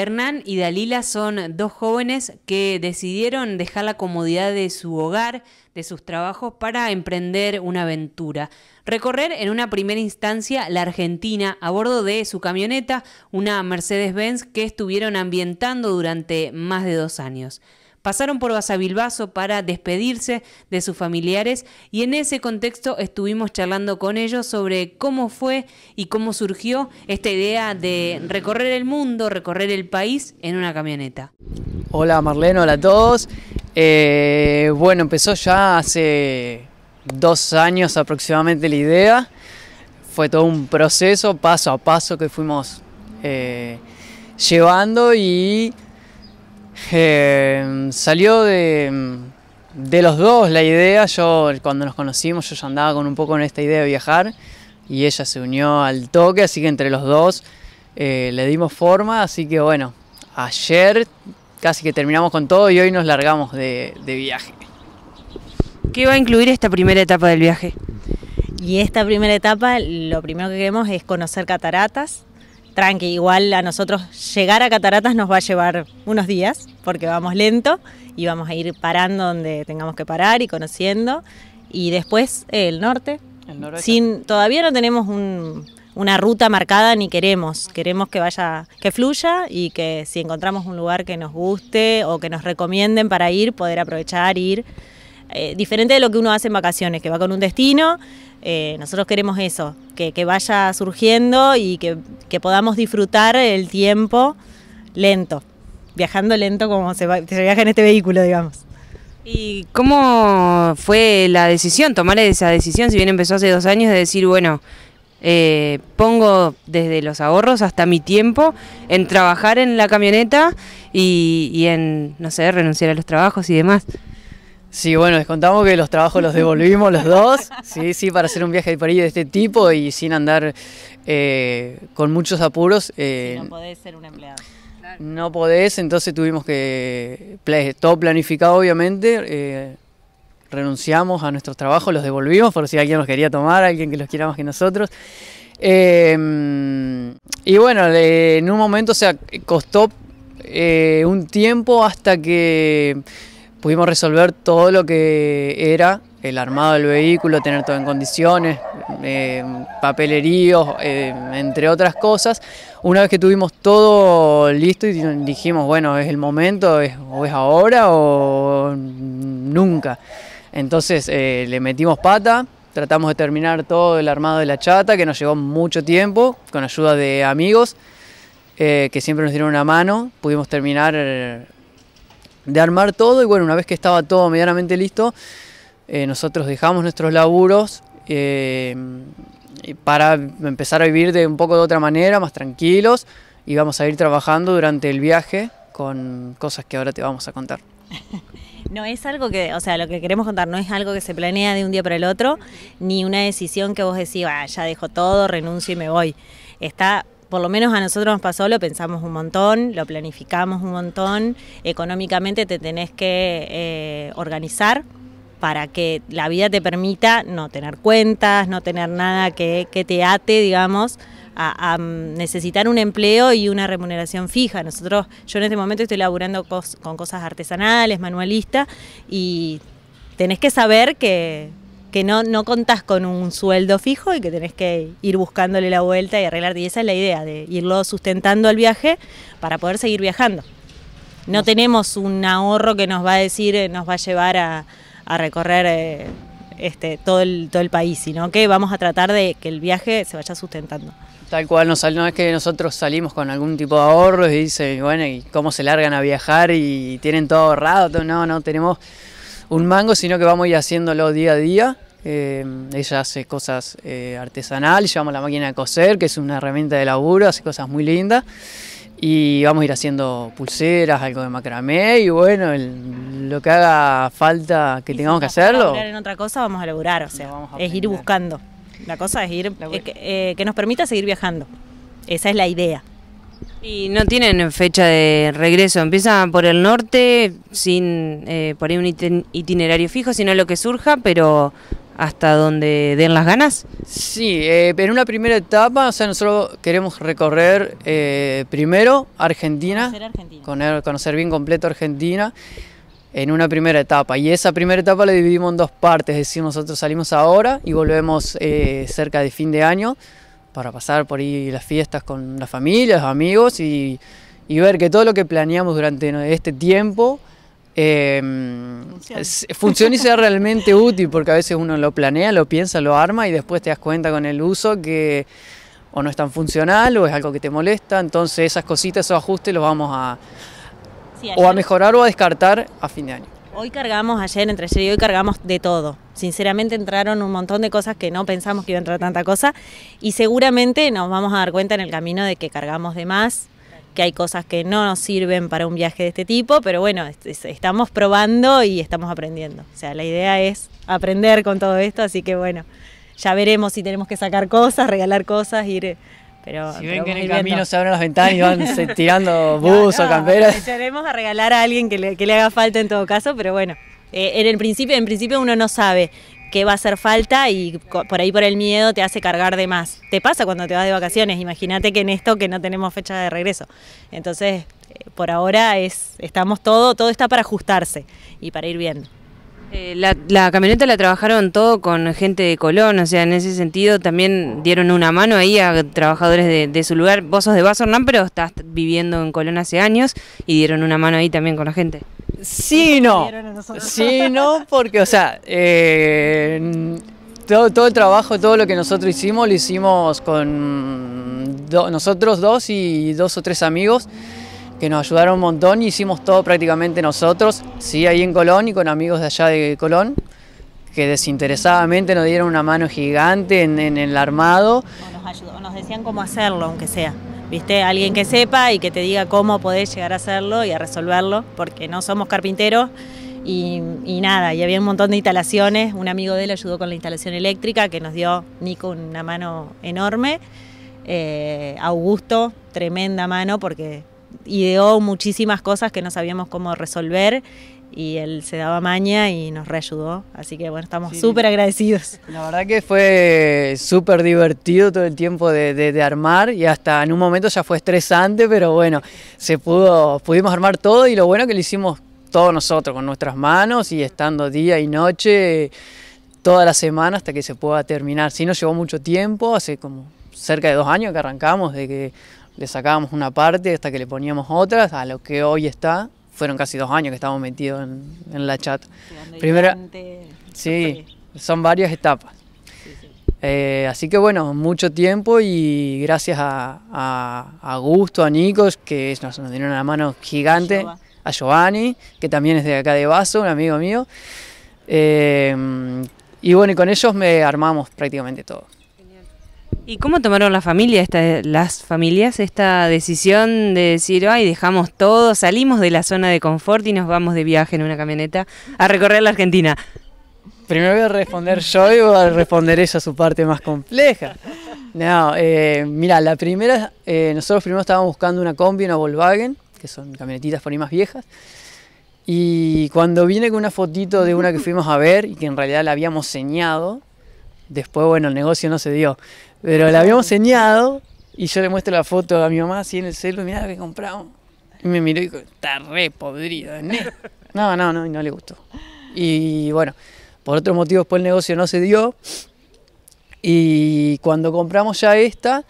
Hernán y Dalila son dos jóvenes que decidieron dejar la comodidad de su hogar, de sus trabajos, para emprender una aventura. Recorrer en una primera instancia la Argentina a bordo de su camioneta, una Mercedes-Benz que estuvieron ambientando durante más de dos años pasaron por Basavilbaso para despedirse de sus familiares y en ese contexto estuvimos charlando con ellos sobre cómo fue y cómo surgió esta idea de recorrer el mundo, recorrer el país en una camioneta. Hola Marlene, hola a todos. Eh, bueno, empezó ya hace dos años aproximadamente la idea. Fue todo un proceso paso a paso que fuimos eh, llevando y eh, salió de, los dos la idea, yo cuando nos conocimos yo ya andaba con un poco en esta idea de viajar y ella se unió al toque, así que entre los dos eh, le dimos forma, así que bueno, ayer casi que terminamos con todo y hoy nos largamos de, de viaje. ¿Qué va a incluir esta primera etapa del viaje? Y esta primera etapa, lo primero que queremos es conocer cataratas, tranqui, igual a nosotros llegar a Cataratas nos va a llevar unos días porque vamos lento y vamos a ir parando donde tengamos que parar y conociendo. Y después eh, el norte. Sin, todavía no tenemos una ruta marcada ni queremos. Queremos que vaya, que fluya y que si encontramos un lugar que nos guste o que nos recomienden para ir, poder aprovechar, ir eh, diferente de lo que uno hace en vacaciones, que va con un destino. Eh, nosotros queremos eso, que, vaya surgiendo y que, podamos disfrutar el tiempo lento, viajando lento como se, se viaja en este vehículo, digamos. ¿Y cómo fue la decisión, tomar esa decisión, si bien empezó hace dos años, de decir, bueno, eh, pongo desde los ahorros hasta mi tiempo en trabajar en la camioneta y, y en, no sé, renunciar a los trabajos y demás? Sí, bueno, les contamos que los trabajos los devolvimos los dos, sí, sí, para hacer un viaje de parillo de este tipo y sin andar eh, con muchos apuros. Eh, no podés ser un empleado. No podés, entonces tuvimos que, todo planificado obviamente, eh, renunciamos a nuestros trabajos, los devolvimos por si alguien los quería tomar, alguien que los quiera más que nosotros. Em, y bueno, en un momento, o sea, costó un tiempo hasta que Pudimos resolver todo lo que era el armado del vehículo, tener todo en condiciones, eh, eh, entre otras cosas. Una vez que tuvimos todo listo y dijimos, bueno, es el momento, es, o es ahora o nunca. Entonces eh, le metimos pata, tratamos de terminar todo el armado de la chata, que nos llevó mucho tiempo, con ayuda de amigos, eh, que siempre nos dieron una mano. Pudimos terminar de armar todo y bueno, una vez que estaba todo medianamente listo, eh, nosotros dejamos nuestros laburos eh, para empezar a vivir de un poco de otra manera, más tranquilos, y vamos a ir trabajando durante el viaje con cosas que ahora te vamos a contar. No es algo que, o sea, lo que queremos contar no es algo que se planea de un día para el otro, ni una decisión que vos decís, ya dejo todo, renuncio y me voy. Está por lo menos a nosotros nos pasó, lo pensamos un montón, lo planificamos un montón, económicamente te tenés que eh, organizar para que la vida te permita no tener cuentas, no tener nada que, te ate, digamos, a, necesitar un empleo y una remuneración fija. Nosotros, yo en este momento estoy laburando con cosas artesanales, manualistas, y tenés que saber que que no, no contás con un sueldo fijo y que tenés que ir buscándole la vuelta y arreglarte. Y esa es la idea, de irlo sustentando el viaje para poder seguir viajando. No tenemos un ahorro que nos va a decir, eh, nos va a llevar a, recorrer eh, este, todo, el, todo el país, sino que vamos a tratar de que el viaje se vaya sustentando. Tal cual, no, es que nosotros salimos con algún tipo de ahorro y dicen, bueno, ¿y cómo se largan a viajar y tienen todo ahorrado? No, no tenemos un mango, sino que vamos a ir haciéndolo día a día eh, ella hace cosas eh, artesanales, llevamos la máquina de coser, que es una herramienta de laburo, hace cosas muy lindas. Y vamos a ir haciendo pulseras, algo de macramé y bueno, lo que haga falta que tengamos que hacerlo. Vamos a en otra cosa, vamos a laburar, o sea, vamos a es ir buscando. La cosa es ir, eh, que, nos permita seguir viajando. Esa es la idea. Y no tienen fecha de regreso, empiezan por el norte, sin eh, por un itinerario fijo, sino lo que surja, pero hasta donde den las ganas? Sí, eh, en una primera etapa, o sea, nosotros queremos recorrer eh, primero Argentina, conocer, bien completo Argentina en una primera etapa. Y esa primera etapa la dividimos en dos partes, es decir, nosotros salimos ahora y volvemos eh, cerca de fin de año para pasar por ahí las fiestas con la familia, los amigos y, y ver que todo lo que planeamos durante este tiempo eh, funcione y sea realmente útil, porque a veces uno lo planea, lo piensa, lo arma y después te das cuenta con el uso que o no es tan funcional o es algo que te molesta, entonces esas cositas, esos ajustes los vamos a o a mejorar o a descartar a fin de año. Hoy cargamos, ayer, entre ayer y hoy cargamos de todo. Sinceramente entraron un montón de cosas que no pensamos que iba a entrar tanta cosa y seguramente nos vamos a dar cuenta en el camino de que cargamos de más que hay cosas que no nos sirven para un viaje de este tipo, pero bueno, estamos probando y estamos aprendiendo. O sea, la idea es aprender con todo esto, así que bueno, ya veremos si tenemos que sacar cosas, regalar cosas, ir... Pero, si ven que en el camino se abren las ventanas y van tirando bus o camperos... camperas. Echaremos a regalar a alguien que le, haga falta en todo caso, pero bueno, eh, en el principio, en principio uno no sabe qué va a hacer falta y por ahí por el miedo te hace cargar de más. Te pasa cuando te vas de vacaciones, imagínate que en esto que no tenemos fecha de regreso. Entonces, eh, por ahora es estamos todo, todo está para ajustarse y para ir bien. Eh, la, camioneta la trabajaron todo con gente de Colón, o sea, en ese sentido también dieron una mano ahí a trabajadores de, su lugar. Vos sos de Vaso pero estás viviendo en Colón hace años y dieron una mano ahí también con la gente. Sí, no. Sí, no, porque, o sea, eh, todo, todo el trabajo, todo lo que nosotros hicimos, lo hicimos con nosotros dos y dos o tres amigos que nos ayudaron un montón y hicimos todo prácticamente nosotros, sí, ahí en Colón y con amigos de allá de Colón que desinteresadamente nos dieron una mano gigante en, el armado. nos decían cómo hacerlo, aunque sea. ¿viste? Alguien que sepa y que te diga cómo podés llegar a hacerlo y a resolverlo, porque no somos carpinteros. Y, nada, y había un montón de instalaciones, un amigo de él ayudó con la instalación eléctrica, que nos dio Nico una mano enorme, eh, Augusto, tremenda mano, porque ideó muchísimas cosas que no sabíamos cómo resolver y él se daba maña y nos reayudó. Así que bueno, estamos súper agradecidos. La verdad que fue súper divertido todo el tiempo de, armar y hasta en un momento ya fue estresante, pero bueno, se pudo, pudimos armar todo y lo bueno que lo hicimos todos nosotros con nuestras manos y estando día y noche toda la semana hasta que se pueda terminar. Sí nos llevó mucho tiempo, hace como cerca de dos años que arrancamos, de que le sacábamos una parte hasta que le poníamos otras, a lo que hoy está, fueron casi dos años que estábamos metidos en, la chat. Primero, sí, son varias etapas. Eh, así que bueno, mucho tiempo y gracias a, a, a Augusto, a Nicos, que nos, nos, dieron una mano gigante, a Giovanni, que también es de acá de Vaso, un amigo mío. Eh, y bueno, y con ellos me armamos prácticamente todo. ¿Y cómo tomaron la familia las familias esta decisión de decir, ay, dejamos todo, salimos de la zona de confort y nos vamos de viaje en una camioneta a recorrer la Argentina? Primero voy a responder yo y voy a responder ella su parte más compleja. No, eh, mira, la primera, eh, nosotros primero estábamos buscando una combi, una Volkswagen, que son camionetitas por ahí más viejas. Y cuando viene con una fotito de una que fuimos a ver y que en realidad la habíamos señalado. Después, bueno, el negocio no se dio. Pero la habíamos enseñado y yo le muestro la foto a mi mamá así en el celular, mirá que compramos. Y me miró y dijo, está re podrido, ¿eh? No, no, no, y no le gustó. Y bueno, por otros motivos pues el negocio no se dio. Y cuando compramos ya esta,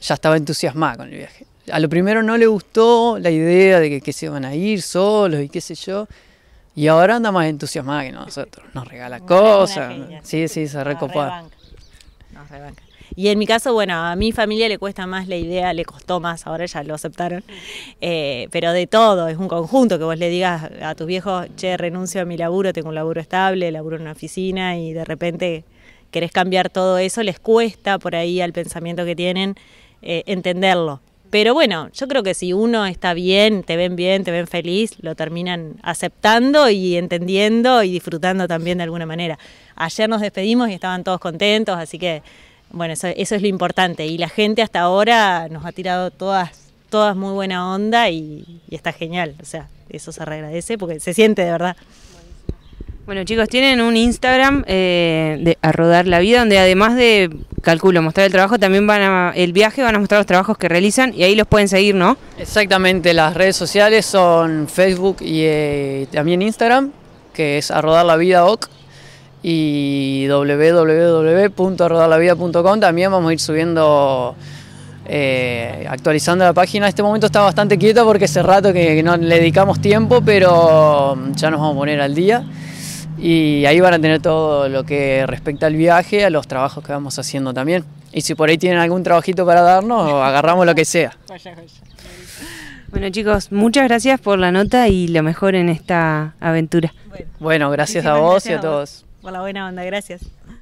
ya estaba entusiasmada con el viaje. A lo primero no le gustó la idea de que, que se iban a ir solos y qué sé yo. Y ahora anda más entusiasmada que nosotros. Nos regala cosas. sí, sí, se recopa. Nos rebanca. Y en mi caso, bueno, a mi familia le cuesta más la idea, le costó más, ahora ya lo aceptaron. Eh, pero de todo, es un conjunto que vos le digas a tus viejos, che, renuncio a mi laburo, tengo un laburo estable, laburo en una oficina y de repente querés cambiar todo eso, les cuesta por ahí al pensamiento que tienen eh, entenderlo. Pero bueno, yo creo que si uno está bien, te ven bien, te ven feliz, lo terminan aceptando y entendiendo y disfrutando también de alguna manera. Ayer nos despedimos y estaban todos contentos, así que bueno, eso, es lo importante. Y la gente hasta ahora nos ha tirado todas, todas muy buena onda y, está genial. O sea, eso se agradece porque se siente de verdad. Bueno, chicos, tienen un Instagram eh, de a la vida, donde además de calculo mostrar el trabajo, también van a el viaje, van a mostrar los trabajos que realizan y ahí los pueden seguir, ¿no? Exactamente, las redes sociales son Facebook y eh, también Instagram, que es a la vida y www.arrodarlavida.com, también vamos a ir subiendo eh, actualizando la página. En este momento está bastante quieto porque hace rato que no le dedicamos tiempo, pero ya nos vamos a poner al día y ahí van a tener todo lo que respecta al viaje, a los trabajos que vamos haciendo también. Y si por ahí tienen algún trabajito para darnos, agarramos lo que sea. Bueno chicos, muchas gracias por la nota y lo mejor en esta aventura. Bueno, gracias a vos y a todos. Por la buena onda, gracias.